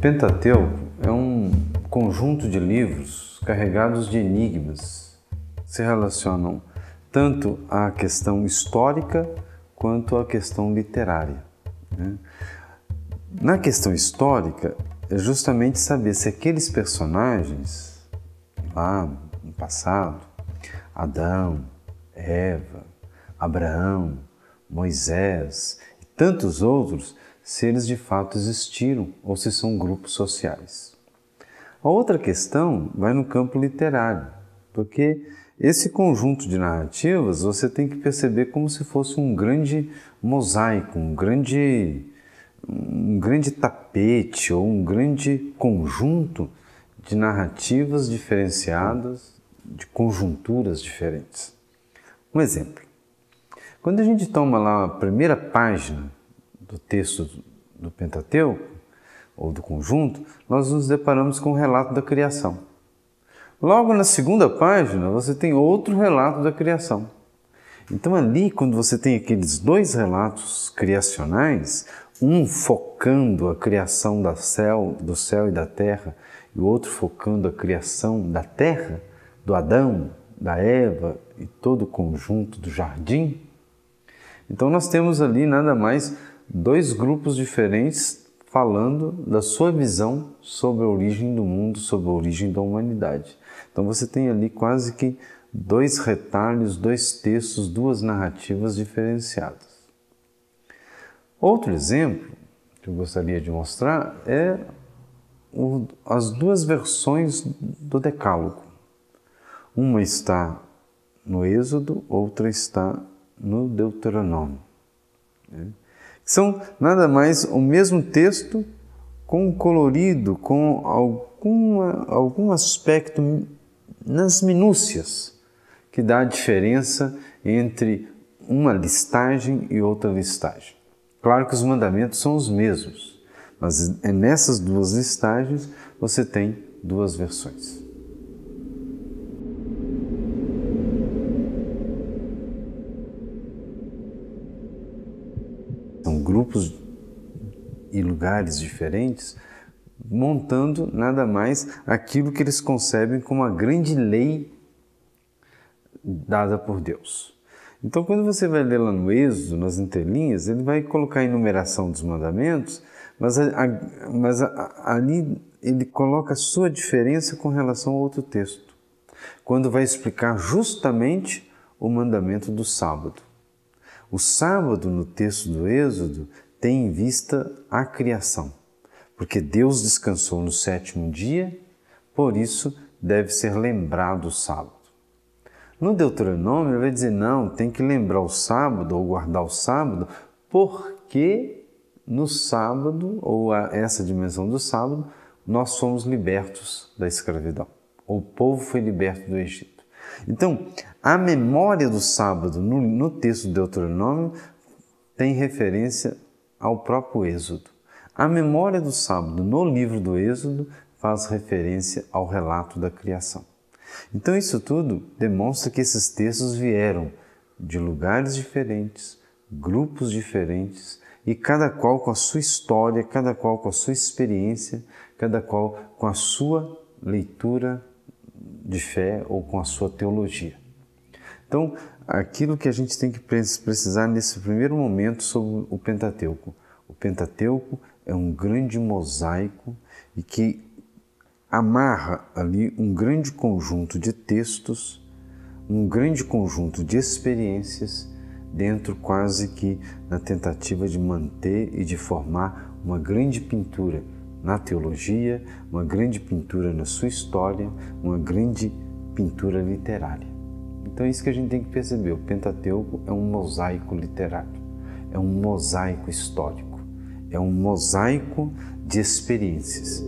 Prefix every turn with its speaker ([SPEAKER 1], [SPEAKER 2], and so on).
[SPEAKER 1] Pentateuco é um conjunto de livros carregados de enigmas. Se relacionam tanto à questão histórica quanto à questão literária. Né? Na questão histórica, é justamente saber se aqueles personagens lá no passado, Adão, Eva, Abraão, Moisés e tantos outros, se eles de fato existiram ou se são grupos sociais. A outra questão vai no campo literário, porque esse conjunto de narrativas você tem que perceber como se fosse um grande mosaico, um grande, um grande tapete ou um grande conjunto de narrativas diferenciadas, de conjunturas diferentes. Um exemplo. Quando a gente toma lá a primeira página do texto do Pentateuco, ou do conjunto, nós nos deparamos com o relato da criação. Logo na segunda página, você tem outro relato da criação. Então, ali, quando você tem aqueles dois relatos criacionais, um focando a criação da céu, do céu e da terra, e o outro focando a criação da terra, do Adão, da Eva e todo o conjunto do jardim. Então, nós temos ali nada mais dois grupos diferentes falando da sua visão sobre a origem do mundo, sobre a origem da humanidade. Então você tem ali quase que dois retalhos, dois textos, duas narrativas diferenciadas. Outro exemplo que eu gostaria de mostrar é o, as duas versões do Decálogo. Uma está no Êxodo, outra está no Deuteronômio. Né? São nada mais o mesmo texto com colorido, com alguma, algum aspecto nas minúcias que dá a diferença entre uma listagem e outra listagem. Claro que os mandamentos são os mesmos, mas é nessas duas listagens você tem duas versões. grupos e lugares diferentes, montando nada mais aquilo que eles concebem como a grande lei dada por Deus. Então, quando você vai ler lá no Êxodo, nas entrelinhas, ele vai colocar a enumeração dos mandamentos, mas, a, a, mas a, ali ele coloca a sua diferença com relação a outro texto, quando vai explicar justamente o mandamento do sábado. O sábado, no texto do Êxodo, tem em vista a criação, porque Deus descansou no sétimo dia, por isso deve ser lembrado o sábado. No Deuteronômio, ele vai dizer: não, tem que lembrar o sábado ou guardar o sábado, porque no sábado, ou essa dimensão do sábado, nós somos libertos da escravidão. O povo foi liberto do Egito. Então, a memória do sábado no, no texto do Deuteronômio tem referência ao próprio Êxodo. A memória do sábado no livro do Êxodo faz referência ao relato da criação. Então, isso tudo demonstra que esses textos vieram de lugares diferentes, grupos diferentes e cada qual com a sua história, cada qual com a sua experiência, cada qual com a sua leitura de fé ou com a sua teologia. Então, aquilo que a gente tem que precisar nesse primeiro momento sobre o Pentateuco. O Pentateuco é um grande mosaico e que amarra ali um grande conjunto de textos, um grande conjunto de experiências dentro quase que na tentativa de manter e de formar uma grande pintura na teologia, uma grande pintura na sua história, uma grande pintura literária. Então é isso que a gente tem que perceber: o Pentateuco é um mosaico literário, é um mosaico histórico, é um mosaico de experiências.